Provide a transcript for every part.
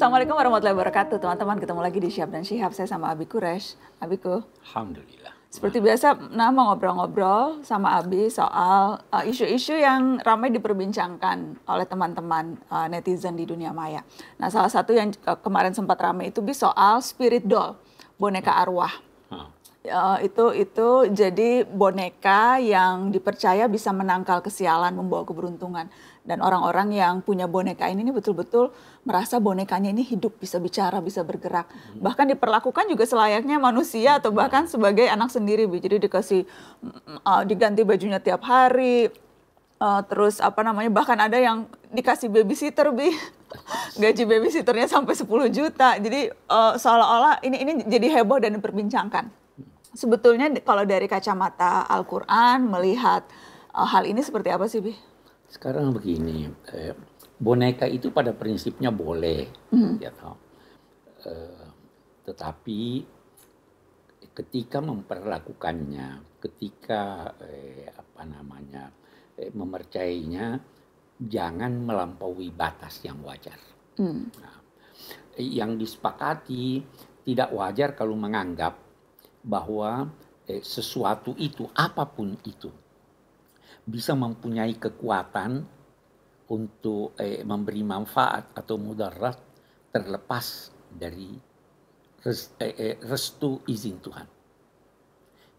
Assalamualaikum warahmatullahi wabarakatuh teman-teman ketemu lagi di Syihab dan Syihab saya sama Abi Kuresh Abiku Alhamdulillah seperti biasa nah mau ngobrol-ngobrol sama Abi soal uh, isu-isu uh, yang ramai diperbincangkan oleh teman-teman uh, netizen di dunia maya nah salah satu yang uh, kemarin sempat ramai itu Bi soal spirit doll boneka hmm. arwah Uh, itu itu jadi boneka yang dipercaya bisa menangkal kesialan, membawa keberuntungan. Dan orang-orang yang punya boneka ini, ini betul-betul merasa bonekanya ini hidup, bisa bicara, bisa bergerak. Hmm. Bahkan diperlakukan juga selayaknya manusia atau iya. bahkan sebagai anak sendiri. Jadi dikasih uh, diganti bajunya tiap hari, uh, terus apa namanya bahkan ada yang dikasih babysitter bi gaji babysitternya sampai 10 juta jadi uh, seolah-olah ini ini jadi heboh dan diperbincangkan sebetulnya kalau dari kacamata Al-Quran melihat uh, hal ini seperti apa sih, Bi? Sekarang begini, eh, boneka itu pada prinsipnya boleh, hmm. ya Eh, tetapi ketika memperlakukannya, ketika eh, apa namanya eh, memercayainya, jangan melampaui batas yang wajar. Mm. Nah, yang disepakati tidak wajar kalau menganggap bahwa eh, sesuatu itu apapun itu bisa mempunyai kekuatan untuk eh, memberi manfaat atau mudarat terlepas dari eh, eh, restu izin Tuhan.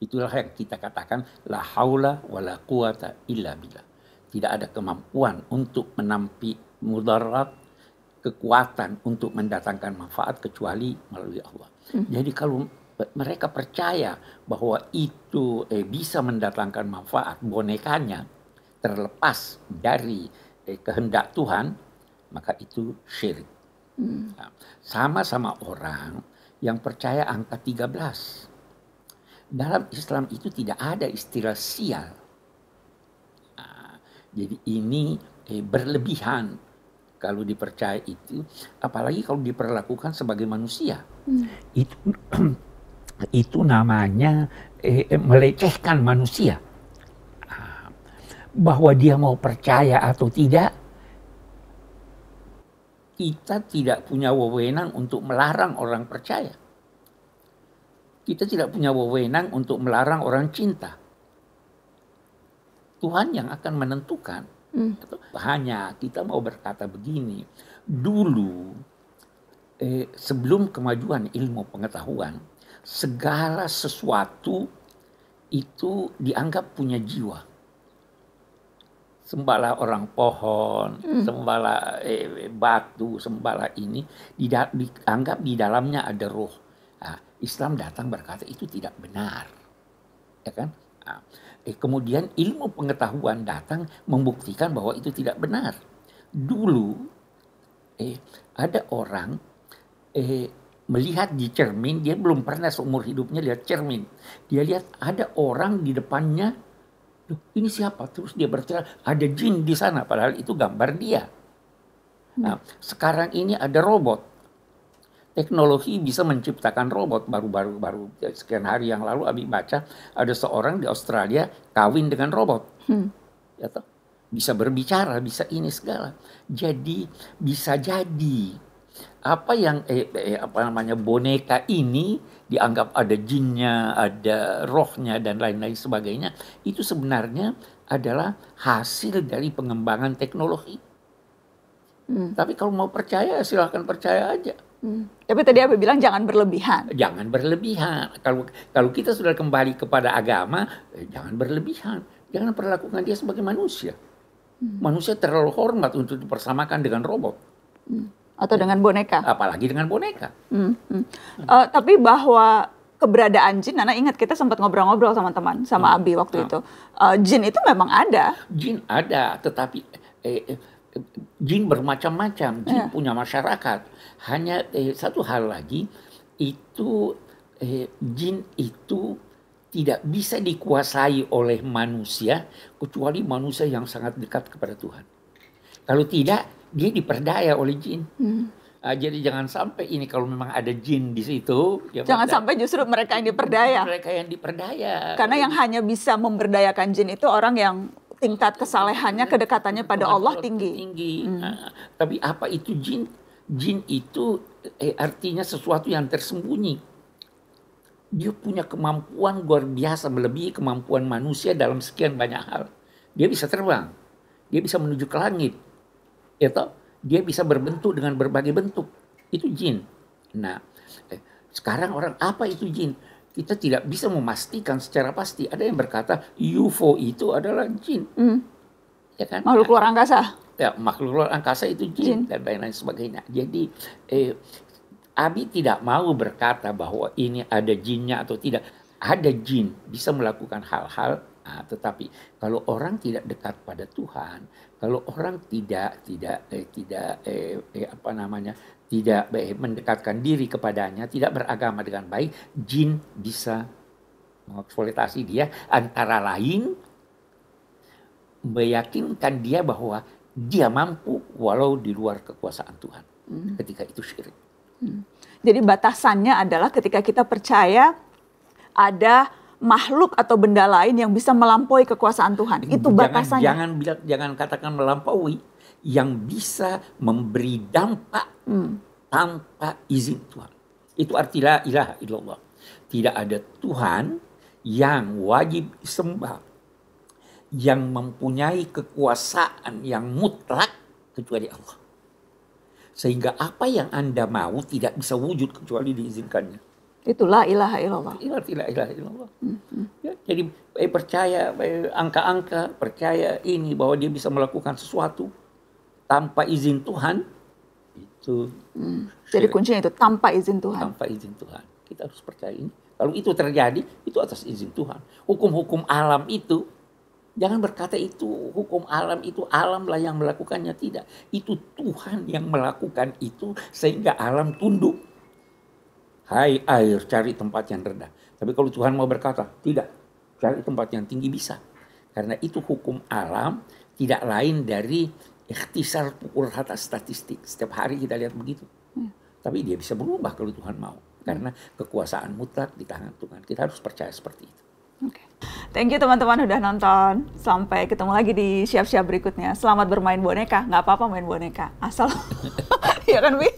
Itulah yang kita katakan la haula wala quwata illa billah. Tidak ada kemampuan untuk menampi mudarat kekuatan untuk mendatangkan manfaat kecuali melalui Allah. Hmm. Jadi kalau mereka percaya bahwa itu eh, bisa mendatangkan manfaat bonekanya terlepas dari eh, kehendak Tuhan, maka itu syirik. sama hmm. nah, Sama-sama orang yang percaya angka 13. Dalam Islam itu tidak ada istilah sial. Nah, jadi ini eh, berlebihan kalau dipercaya itu, apalagi kalau diperlakukan sebagai manusia. Hmm. Itu itu namanya eh, eh melecehkan manusia. Ah, bahwa dia mau percaya atau tidak, kita tidak punya wewenang untuk melarang orang percaya. Kita tidak punya wewenang untuk melarang orang cinta. Tuhan yang akan menentukan. Hmm. Hanya kita mau berkata begini, dulu eh, sebelum kemajuan ilmu pengetahuan, segala sesuatu itu dianggap punya jiwa. Sembala orang pohon, hmm. sembala eh, batu, sembala ini dida dianggap di dalamnya ada roh. Nah, Islam datang berkata itu tidak benar, ya kan? Nah, eh, kemudian ilmu pengetahuan datang membuktikan bahwa itu tidak benar. Dulu eh, ada orang eh, melihat di cermin, dia belum pernah seumur hidupnya lihat cermin. Dia lihat ada orang di depannya, Duh, ini siapa? Terus dia berteriak, ada jin di sana. Padahal itu gambar dia. Hmm. Nah, sekarang ini ada robot. Teknologi bisa menciptakan robot baru-baru baru sekian hari yang lalu Abi baca ada seorang di Australia kawin dengan robot. Hmm. Ya Bisa berbicara, bisa ini segala. Jadi bisa jadi apa yang eh, eh, apa namanya boneka ini dianggap ada jinnya, ada rohnya dan lain-lain sebagainya, itu sebenarnya adalah hasil dari pengembangan teknologi. Hmm. Tapi kalau mau percaya silahkan percaya aja. Hmm. Tapi tadi apa bilang jangan berlebihan. Jangan berlebihan. Kalau kalau kita sudah kembali kepada agama, eh, jangan berlebihan. Jangan perlakukan dia sebagai manusia. Hmm. Manusia terlalu hormat untuk dipersamakan dengan robot. Hmm atau dengan boneka. Apalagi dengan boneka. Hmm, hmm. Uh, tapi bahwa keberadaan jin, Nana ingat kita sempat ngobrol-ngobrol sama teman, sama hmm. Abi waktu hmm. itu. Uh, jin itu memang ada. Jin ada, tetapi eh, eh, jin bermacam-macam, jin yeah. punya masyarakat. Hanya eh, satu hal lagi, itu eh, jin itu tidak bisa dikuasai oleh manusia kecuali manusia yang sangat dekat kepada Tuhan. Kalau tidak, dia diperdaya oleh jin. Hmm. Uh, jadi jangan sampai ini kalau memang ada jin di situ. Ya jangan pada, sampai justru mereka yang diperdaya. Mereka yang diperdaya. Karena yang hanya bisa memberdayakan jin itu orang yang tingkat kesalehannya, kedekatannya pada Allah tinggi. Tinggi. Hmm. Uh, tapi apa itu jin? Jin itu eh, artinya sesuatu yang tersembunyi. Dia punya kemampuan luar biasa melebihi kemampuan manusia dalam sekian banyak hal. Dia bisa terbang, dia bisa menuju ke langit, ya toh dia bisa berbentuk dengan berbagai bentuk itu jin nah eh, sekarang orang apa itu jin kita tidak bisa memastikan secara pasti ada yang berkata UFO itu adalah jin mm. ya kan makhluk luar angkasa ya makhluk luar angkasa itu jin, jin. dan lain-lain sebagainya jadi eh, Abi tidak mau berkata bahwa ini ada jinnya atau tidak ada jin bisa melakukan hal-hal Nah, tetapi kalau orang tidak dekat pada Tuhan, kalau orang tidak tidak eh, tidak eh, eh, apa namanya tidak eh, mendekatkan diri kepadanya, tidak beragama dengan baik, jin bisa mengeksploitasi dia antara lain meyakinkan dia bahwa dia mampu walau di luar kekuasaan Tuhan. Hmm. Ketika itu syirik. Hmm. Jadi batasannya adalah ketika kita percaya ada makhluk atau benda lain yang bisa melampaui kekuasaan Tuhan. Itu batasannya. Jangan jangan, jangan katakan melampaui yang bisa memberi dampak hmm. tanpa izin Tuhan. Itu artilah ilah illallah. Tidak ada Tuhan yang wajib disembah yang mempunyai kekuasaan yang mutlak kecuali Allah. Sehingga apa yang Anda mau tidak bisa wujud kecuali diizinkannya. Itu la ilaha illallah. Iya, la ilaha illallah. Hmm, hmm. Ya, jadi eh, percaya angka eh, angka-angka, percaya ini bahwa dia bisa melakukan sesuatu tanpa izin Tuhan itu. Hmm. Jadi kuncinya itu tanpa izin Tuhan. Tanpa izin Tuhan. Kita harus percaya ini. Kalau itu terjadi, itu atas izin Tuhan. Hukum-hukum alam itu Jangan berkata itu hukum alam itu alamlah yang melakukannya tidak. Itu Tuhan yang melakukan itu sehingga alam tunduk. Hai air, cari tempat yang rendah. Tapi kalau Tuhan mau berkata, tidak, cari tempat yang tinggi bisa. Karena itu hukum alam tidak lain dari ikhtisar pukul rata statistik. Setiap hari kita lihat begitu. Hmm. Tapi dia bisa berubah kalau Tuhan mau. Karena kekuasaan mutlak di tangan Tuhan. Kita harus percaya seperti itu. Oke. Okay. Thank you teman-teman udah nonton. Sampai ketemu lagi di siap-siap berikutnya. Selamat bermain boneka. Nggak apa-apa main boneka. Asal. Iya kan, Wi?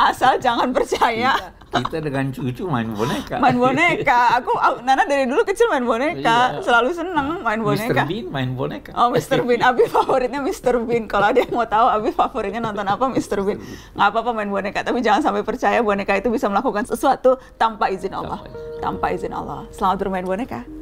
asal jangan percaya iya, kita dengan cucu main boneka main boneka aku, aku Nana dari dulu kecil main boneka iya. selalu seneng nah, main boneka Mr. Bean main boneka oh Mr. Bean Abi favoritnya Mr. Bean kalau ada yang mau tahu Abi favoritnya nonton apa Mr. Bean nggak apa-apa main boneka tapi jangan sampai percaya boneka itu bisa melakukan sesuatu tanpa izin Allah tanpa izin Allah selamat bermain boneka